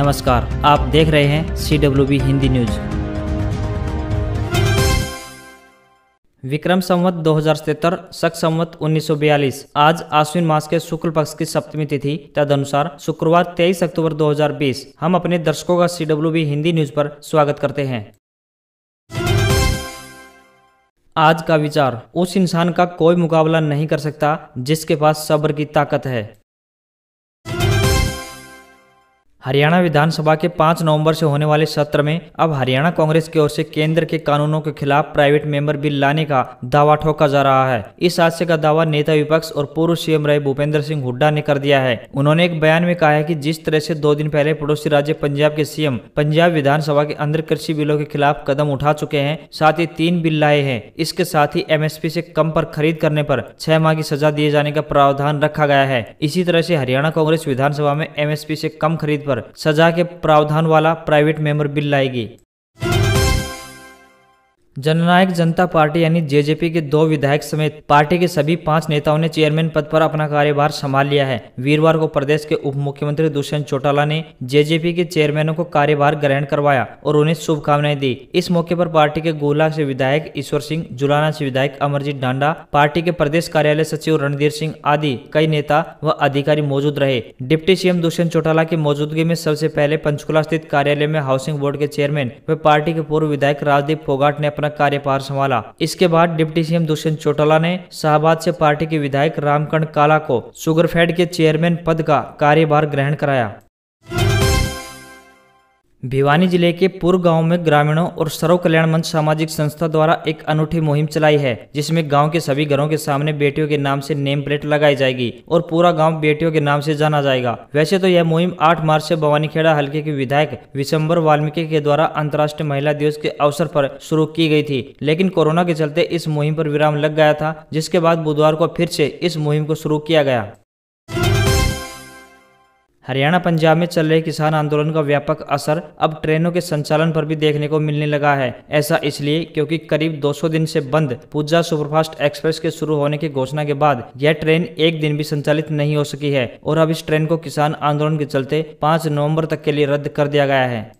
नमस्कार आप देख रहे हैं C W B Hindi news Vikram Samvat दो हजार सतर शक संवत 1942 आज आश्विन मास के शुक्ल पक्ष की सप्तमी तिथि तदनुसार शुक्रवार 23 अक्टूबर 2020 हम अपने दर्शकों का C W B Hindi news पर स्वागत करते हैं आज का विचार उस इंसान का कोई मुकाबला नहीं कर सकता जिसके पास सब्र की ताकत है हरियाणा विधानसभा के 5 नवंबर से होने वाले सत्र में अब हरियाणा कांग्रेस की ओर से केंद्र के कानूनों के खिलाफ प्राइवेट मेंबर बिल लाने का दावा ठोका जा रहा है इस हादसे का दावा नेता विपक्ष और पूर्व सीएम रहे भूपेंद्र सिंह हुड्डा ने कर दिया है उन्होंने एक बयान में कहा है कि जिस तरह से दो दिन पहले पड़ोसी राज्य पंजाब के सीएम पंजाब विधानसभा के अंदर कृषि बिलों के खिलाफ कदम उठा चुके हैं साथ ही तीन बिल लाए हैं इसके साथ ही एम पी से कम पर खरीद करने पर छह माह की सजा दिए जाने का प्रावधान रखा गया है इसी तरह से हरियाणा कांग्रेस विधानसभा में एम पी से कम खरीद पर सजा के प्रावधान वाला प्राइवेट मेंबर बिल लाएगी जननायक जनता पार्टी यानी जेजेपी के दो विधायक समेत पार्टी के सभी पांच नेताओं ने चेयरमैन पद पर अपना कार्यभार संभाल लिया है वीरवार को प्रदेश के उप मुख्यमंत्री दुष्यंत चौटाला ने जेजेपी के चेयरमैनों को कार्यभार ग्रहण करवाया और उन्हें शुभकामनाएं दी इस मौके पर पार्टी के गोला से विधायक ईश्वर सिंह जुलाना से विधायक अमरजीत डांडा पार्टी के प्रदेश कार्यालय सचिव रणधीर सिंह आदि कई नेता व अधिकारी मौजूद रहे डिप्टी सीएम दुष्यंत चौटाला की मौजूदगी में सबसे पहले पंचकुला स्थित कार्यालय में हाउसिंग बोर्ड के चेयरमैन व पार्टी के पूर्व विधायक राजदीप फोगाट ने अपना कार्यभार संभाला इसके बाद डिप्टी सीएम दुष्यंत चौटाला ने शाहबाद से पार्टी के विधायक रामकण काला को सुगरफेड के चेयरमैन पद का कार्यभार ग्रहण कराया भिवानी जिले के पुर गांव में ग्रामीणों और सर्व कल्याण मंच सामाजिक संस्था द्वारा एक अनूठी मुहिम चलाई है जिसमें गांव के सभी घरों के सामने बेटियों के नाम से नेम प्लेट लगाई जाएगी और पूरा गांव बेटियों के नाम से जाना जाएगा वैसे तो यह मुहिम 8 मार्च से भवानीखेड़ा हल्के के विधायक विशंबर वाल्मीकि के द्वारा अंतर्राष्ट्रीय महिला दिवस के अवसर पर शुरू की गयी थी लेकिन कोरोना के चलते इस मुहिम पर विराम लग गया था जिसके बाद बुधवार को फिर से इस मुहिम को शुरू किया गया हरियाणा पंजाब में चल रहे किसान आंदोलन का व्यापक असर अब ट्रेनों के संचालन पर भी देखने को मिलने लगा है ऐसा इसलिए क्योंकि करीब 200 दिन से बंद पूजा सुपरफास्ट एक्सप्रेस के शुरू होने की घोषणा के बाद यह ट्रेन एक दिन भी संचालित नहीं हो सकी है और अब इस ट्रेन को किसान आंदोलन के चलते 5 नवंबर तक के लिए रद्द कर दिया गया है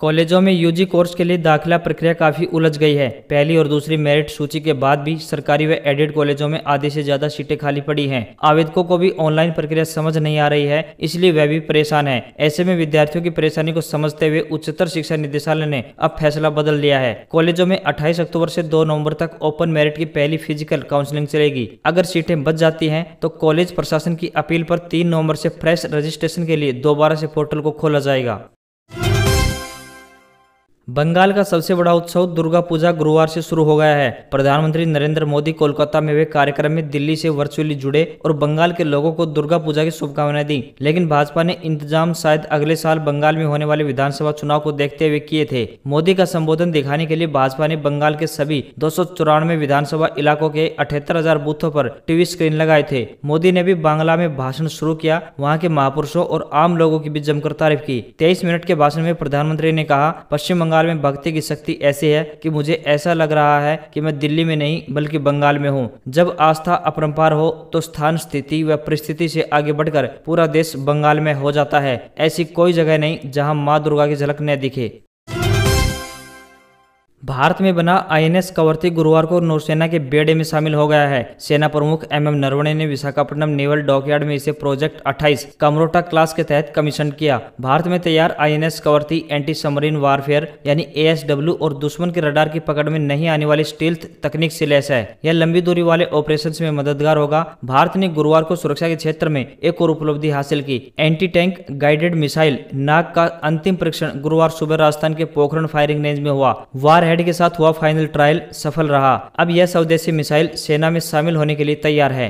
कॉलेजों में यूजी कोर्स के लिए दाखिला प्रक्रिया काफ़ी उलझ गई है पहली और दूसरी मेरिट सूची के बाद भी सरकारी व एडेड कॉलेजों में आधे से ज़्यादा सीटें खाली पड़ी हैं आवेदकों को भी ऑनलाइन प्रक्रिया समझ नहीं आ रही है इसलिए वह भी परेशान है ऐसे में विद्यार्थियों की परेशानी को समझते हुए उच्चतर शिक्षा निदेशालय ने अब फैसला बदल लिया है कॉलेजों में अट्ठाईस अक्टूबर से दो नवम्बर तक ओपन मेरिट की पहली फिजिकल काउंसिलिंग चलेगी अगर सीटें बच जाती है तो कॉलेज प्रशासन की अपील पर तीन नवम्बर से फ्रेश रजिस्ट्रेशन के लिए दोबारा से पोर्टल को खोला जाएगा बंगाल का सबसे बड़ा उत्सव दुर्गा पूजा गुरुवार से शुरू हो गया है प्रधानमंत्री नरेंद्र मोदी कोलकाता में हुए कार्यक्रम में दिल्ली से वर्चुअली जुड़े और बंगाल के लोगों को दुर्गा पूजा की शुभकामनाएं दी लेकिन भाजपा ने इंतजाम शायद अगले साल बंगाल में होने वाले विधानसभा चुनाव को देखते हुए किए थे मोदी का संबोधन दिखाने के लिए भाजपा ने बंगाल के सभी दो विधानसभा इलाकों के अठहत्तर बूथों पर टीवी स्क्रीन लगाए थे मोदी ने भी बांग्ला में भाषण शुरू किया वहाँ के महापुरुषों और आम लोगों की भी जमकर तारीफ की तेईस मिनट के भाषण में प्रधानमंत्री ने कहा पश्चिम बंगाल बंगाल में भक्ति की शक्ति ऐसी है कि मुझे ऐसा लग रहा है कि मैं दिल्ली में नहीं बल्कि बंगाल में हूँ जब आस्था अपरम्पार हो तो स्थान स्थिति व परिस्थिति से आगे बढ़कर पूरा देश बंगाल में हो जाता है ऐसी कोई जगह नहीं जहाँ माँ दुर्गा की झलक न दिखे भारत में बना आईएनएस कवर्ती गुरुवार को नौसेना के बेड़े में शामिल हो गया है सेना प्रमुख एम एम नरवणे ने विशाखापट्टनम नेवल डॉकयार्ड में इसे प्रोजेक्ट 28 कमरोटा क्लास के तहत कमीशन किया भारत में तैयार INS Kavaratti anti submarine warfare यानी एएसडब्ल्यू और दुश्मन के रडार की पकड़ में नहीं आने वाली स्टील्थ तकनीक से लैस है यह लंबी दूरी वाले ऑपरेशन में मददगार होगा भारत ने गुरुवार को सुरक्षा के क्षेत्र में एक और उपलब्धि हासिल की anti tank guided missile Nag का अंतिम परीक्षण गुरुवार सुबह राजस्थान के पोखरण फायरिंग रेंज में हुआ वार हेड के साथ हुआ फाइनल ट्रायल सफल रहा अब यह स्वदेशी मिसाइल सेना में शामिल होने के लिए तैयार है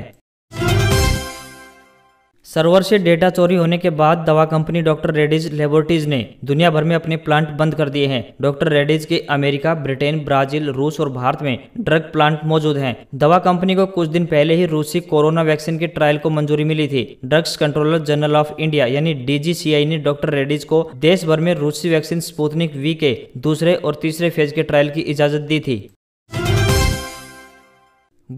सर्वर से डेटा चोरी होने के बाद दवा कंपनी डॉक्टर रेडिज लेबोरेटरीज ने दुनिया भर में अपने प्लांट बंद कर दिए हैं डॉक्टर रेडिज के अमेरिका ब्रिटेन ब्राजील रूस और भारत में ड्रग प्लांट मौजूद हैं दवा कंपनी को कुछ दिन पहले ही रूसी कोरोना वैक्सीन के ट्रायल को मंजूरी मिली थी drugs controller general of India यानी डीजीसीआई ने डॉक्टर रेडिज को देश भर में रूसी वैक्सीन स्पुतनिक वी के दूसरे और तीसरे फेज के ट्रायल की इजाजत दी थी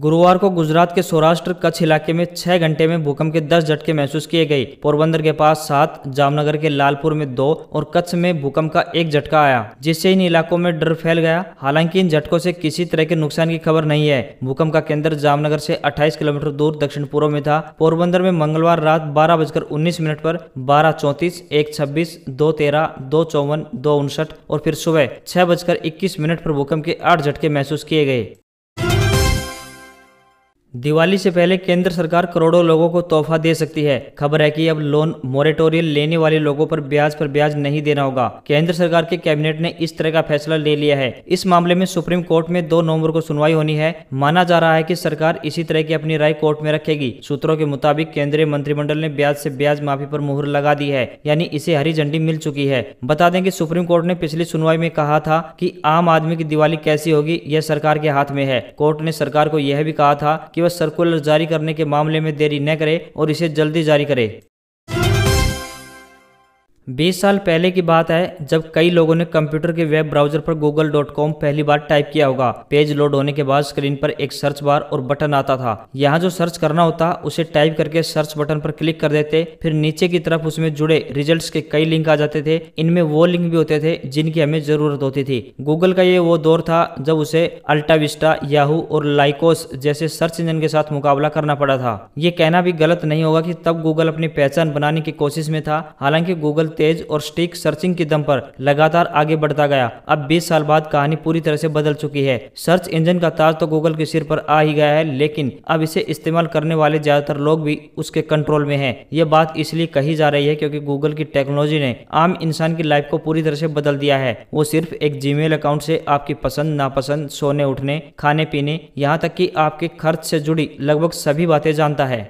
गुरुवार को गुजरात के सौराष्ट्र कच्छ इलाके में छह घंटे में भूकंप के दस झटके महसूस किए गए पोरबंदर के पास सात जामनगर के लालपुर में दो और कच्छ में भूकंप का एक झटका आया जिससे इन इलाकों में डर फैल गया हालांकि इन झटकों से किसी तरह के नुकसान की खबर नहीं है भूकंप का केंद्र जामनगर से 28 किलोमीटर दूर दक्षिण पूर्व में था पोरबंदर में मंगलवार रात बारह बजकर उन्नीस मिनट पर बारह चौंतीस एक छब्बीस दो तेरह दो चौवन दो उनसठ और फिर सुबह छह बजकर इक्कीस मिनट पर भूकंप के आठ झटके महसूस किए गए दिवाली से पहले केंद्र सरकार करोड़ों लोगों को तोहफा दे सकती है खबर है कि अब लोन मोरेटोरियल लेने वाले लोगों पर ब्याज पर ब्याज नहीं देना होगा केंद्र सरकार के कैबिनेट ने इस तरह का फैसला ले लिया है इस मामले में सुप्रीम कोर्ट में दो नवंबर को सुनवाई होनी है माना जा रहा है कि सरकार इसी तरह की अपनी राय कोर्ट में रखेगी सूत्रों के मुताबिक केंद्रीय मंत्रिमंडल ने ब्याज ऐसी ब्याज माफी आरोप मुहर लगा दी है यानी इसे हरी झंडी मिल चुकी है बता दें की सुप्रीम कोर्ट ने पिछली सुनवाई में कहा था की आम आदमी की दिवाली कैसी होगी यह सरकार के हाथ में है कोर्ट ने सरकार को यह भी कहा था की सर्कुलर जारी करने के मामले में देरी न करे और इसे जल्दी जारी करे बीस साल पहले की बात है जब कई लोगों ने कंप्यूटर के वेब ब्राउजर पर google.com पहली बार टाइप किया होगा पेज लोड होने के बाद स्क्रीन पर एक सर्च बार और बटन आता था यहाँ जो सर्च करना होता उसे टाइप करके सर्च बटन पर क्लिक कर देते फिर नीचे की तरफ उसमें जुड़े रिजल्ट्स के कई लिंक आ जाते थे इनमें वो लिंक भी होते थे जिनकी हमें जरूरत होती थी गूगल का ये वो दौर था जब उसे अल्टाविस्टा याहू और लाइकोस जैसे सर्च इंजन के साथ मुकाबला करना पड़ा था ये कहना भी गलत नहीं होगा की तब गूगल अपनी पहचान बनाने की कोशिश में था हालांकि गूगल तेज और स्टिक सर्चिंग के दम पर लगातार आगे बढ़ता गया अब 20 साल बाद कहानी पूरी तरह से बदल चुकी है सर्च इंजन का ताज तो गूगल के सिर पर आ ही गया है लेकिन अब इसे इस्तेमाल करने वाले ज्यादातर लोग भी उसके कंट्रोल में है ये बात इसलिए कही जा रही है क्योंकि गूगल की टेक्नोलॉजी ने आम इंसान की लाइफ को पूरी तरह से बदल दिया है वो सिर्फ एक जीमेल अकाउंट से आपकी पसंद नापसंद सोने उठने खाने पीने यहाँ तक कि आपके खर्च से जुड़ी लगभग सभी बातें जानता है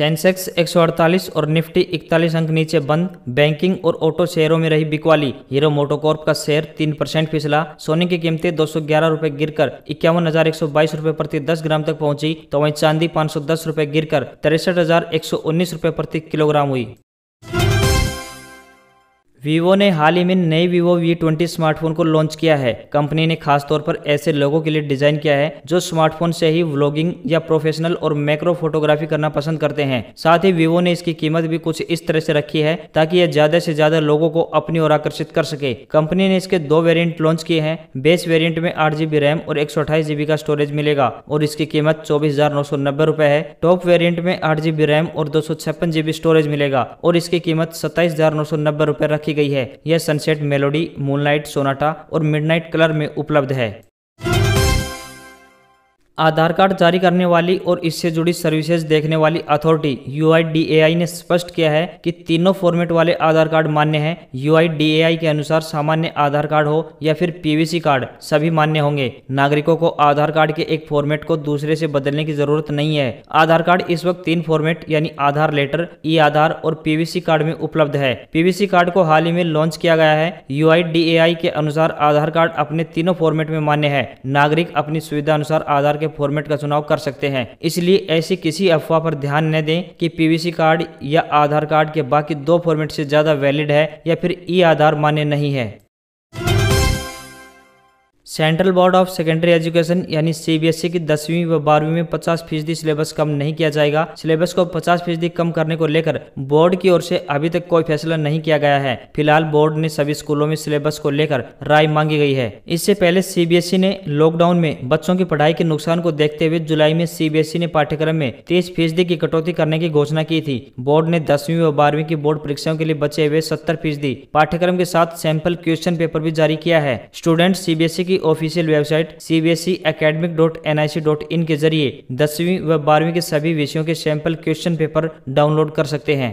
सेंसेक्स 148 और निफ्टी इकतालीस अंक नीचे बंद बैंकिंग और ऑटो शेयरों में रही बिकवाली हीरो मोटोकॉर्प का शेयर तीन परसेंट फिसला सोने की कीमतें दो सौ ग्यारह गिर गिरकर इक्यावन हजार एक सौ बाईस प्रति दस ग्राम तक पहुंची तो वहीं चांदी पाँच सौ दस रूपए गिरकर तिरसठ हजार एक सौ उन्नीस प्रति किलोग्राम हुई वीवो ने हाल ही में नई वीवो वी ट्वेंटी स्मार्टफोन को लॉन्च किया है कंपनी ने खास तौर पर ऐसे लोगों के लिए डिजाइन किया है जो स्मार्टफोन से ही व्लॉगिंग या प्रोफेशनल और मैक्रो फोटोग्राफी करना पसंद करते हैं साथ ही वीवो ने इसकी कीमत भी कुछ इस तरह से रखी है ताकि यह ज्यादा से ज्यादा लोगों को अपनी ओर आकर्षित कर सके कंपनी ने इसके दो वेरियंट लॉन्च किए हैं बेस वेरियंट में आठ रैम और एक का स्टोरेज मिलेगा और इसकी कीमत चौबीस हजार है टॉप वेरियंट में आठ जीबी रैम और दो स्टोरेज मिलेगा और इसकी कीमत सत्ताईस हजार रखी रखी गई है यह सनसेट मेलोडी मूनलाइट सोनाटा और मिडनाइट कलर में उपलब्ध है आधार कार्ड जारी करने वाली और इससे जुड़ी सर्विसेज देखने वाली अथॉरिटी यू ने स्पष्ट किया है कि तीनों फॉर्मेट वाले आधार कार्ड मान्य हैं यू के अनुसार सामान्य आधार कार्ड हो या फिर पीवीसी कार्ड सभी मान्य होंगे नागरिकों को आधार कार्ड के एक फॉर्मेट को दूसरे से बदलने की जरूरत नहीं है आधार कार्ड इस वक्त तीन फॉर्मेट यानी आधार लेटर ई आधार और पीवीसी कार्ड में उपलब्ध है पीवीसी कार्ड को हाल ही में लॉन्च किया गया है यू के अनुसार आधार कार्ड अपने तीनों फॉर्मेट में मान्य है नागरिक अपनी सुविधा अनुसार आधार के फॉर्मेट का चुनाव कर सकते हैं इसलिए ऐसी किसी अफवाह पर ध्यान न दें कि पीवीसी कार्ड या आधार कार्ड के बाकी दो फॉर्मेट से ज्यादा वैलिड है या फिर ई आधार मान्य नहीं है Central Board of Secondary Education यानी सीबीएसई की दसवीं व बारहवीं में 50 फीसदी सिलेबस कम नहीं किया जाएगा सिलेबस को 50 फीसदी कम करने को लेकर बोर्ड की ओर से अभी तक कोई फैसला नहीं किया गया है फिलहाल बोर्ड ने सभी स्कूलों में सिलेबस को लेकर राय मांगी गई है इससे पहले सीबीएसई ने लॉकडाउन में बच्चों की पढ़ाई के नुकसान को देखते हुए जुलाई में सीबीएसई ने पाठ्यक्रम में तीस फीसदी की कटौती करने की घोषणा की थी बोर्ड ने दसवीं व बारहवीं की बोर्ड परीक्षाओं के लिए बचे हुए सत्तर फीसदी पाठ्यक्रम के साथ सैंपल क्वेश्चन पेपर भी जारी किया है स्टूडेंट सीबीएसई की official website C dot dot in के जरिए दसवीं व बारहवीं के सभी विषयों के सैंपल क्वेश्चन पेपर डाउनलोड कर सकते हैं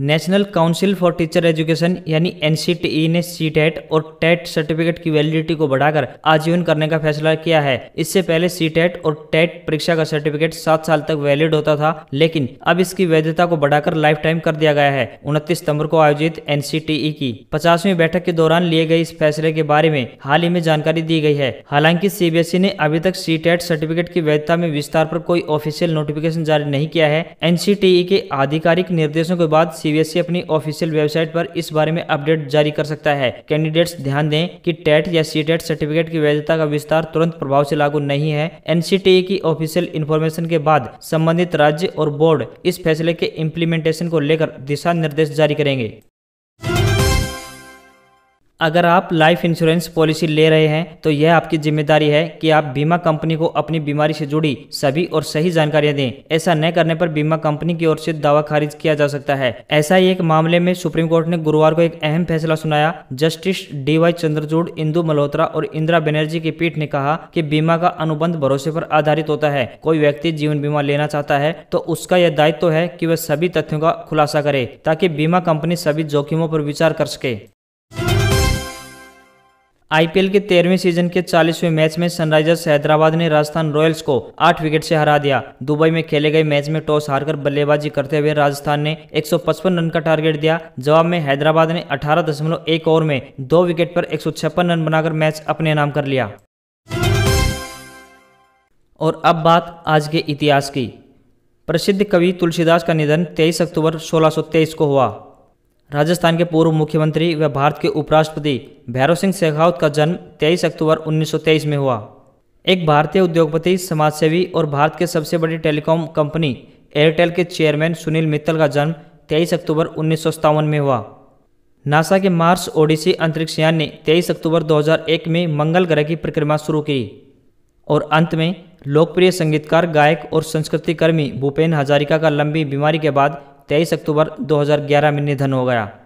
national council for teacher education यानी एन e ने सी टेट e और टेट सर्टिफिकेट e की वैलिडिटी को बढ़ाकर आजीवन करने का फैसला किया है इससे पहले सी टेट और टेट परीक्षा का सर्टिफिकेट सात साल तक वैलिड होता था लेकिन अब इसकी वैधता को बढ़ाकर लाइफ टाइम कर दिया गया है उनतीस सितम्बर को आयोजित एन की पचासवीं बैठक के दौरान लिए गए इस फैसले के बारे में हाल ही में जानकारी दी गई है हालांकि सी ने अभी तक सी टेट सर्टिफिकेट की वैधता में विस्तार आरोप कोई ऑफिशियल नोटिफिकेशन जारी नहीं किया है एन के आधिकारिक निर्देशों के बाद सीबीएसई e अपनी ऑफिशियल वेबसाइट पर इस बारे में अपडेट जारी कर सकता है कैंडिडेट्स ध्यान दें कि टेट या सी सर्टिफिकेट की वैधता का विस्तार तुरंत प्रभाव से लागू नहीं है एनसीटीई की ऑफिशियल इन्फॉर्मेशन के बाद संबंधित राज्य और बोर्ड इस फैसले के इम्प्लीमेंटेशन को लेकर दिशा निर्देश जारी करेंगे अगर आप लाइफ इंश्योरेंस पॉलिसी ले रहे हैं तो यह आपकी जिम्मेदारी है कि आप बीमा कंपनी को अपनी बीमारी से जुड़ी सभी और सही जानकारियां दें ऐसा न करने पर बीमा कंपनी की ओर से दावा खारिज किया जा सकता है ऐसा ही एक मामले में सुप्रीम कोर्ट ने गुरुवार को एक अहम फैसला सुनाया justice D Y Chandrachud Indu Malhotra और इंदिरा बनर्जी की पीठ ने कहा कि बीमा का अनुबंध भरोसे पर आधारित होता है कोई व्यक्ति जीवन बीमा लेना चाहता है तो उसका यह दायित्व है कि वह सभी तथ्यों का खुलासा करे ताकि बीमा कंपनी सभी जोखिमों पर विचार कर सके आईपीएल के तेरहवें सीजन के चालीसवें मैच में सनराइजर्स हैदराबाद ने राजस्थान रॉयल्स को आठ विकेट से हरा दिया दुबई में खेले गए मैच में टॉस हारकर बल्लेबाजी करते हुए राजस्थान ने 155 रन का टारगेट दिया जवाब में हैदराबाद ने 18.1 ओवर में दो विकेट पर 156 रन बनाकर मैच अपने नाम कर लिया और अब बात आज के इतिहास की प्रसिद्ध कवि तुलसीदास का निधन तेईस अक्टूबर सोलह को हुआ राजस्थान के पूर्व मुख्यमंत्री व भारत के उपराष्ट्रपति भैरव सिंह शेखावत का जन्म 23 अक्टूबर 1923 में हुआ एक भारतीय उद्योगपति समाजसेवी और भारत के सबसे बड़ी टेलीकॉम कंपनी एयरटेल के चेयरमैन सुनील मित्तल का जन्म 23 अक्टूबर उन्नीस में हुआ नासा के मार्स ओडिसी अंतरिक्ष यान ने 23 अक्टूबर 2001 में मंगल ग्रह की परिक्रमा शुरू की और अंत में लोकप्रिय संगीतकार गायक और संस्कृति कर्मी भूपेन हजारिका का लंबी बीमारी के बाद तेईस अक्टूबर 2011 में निधन हो गया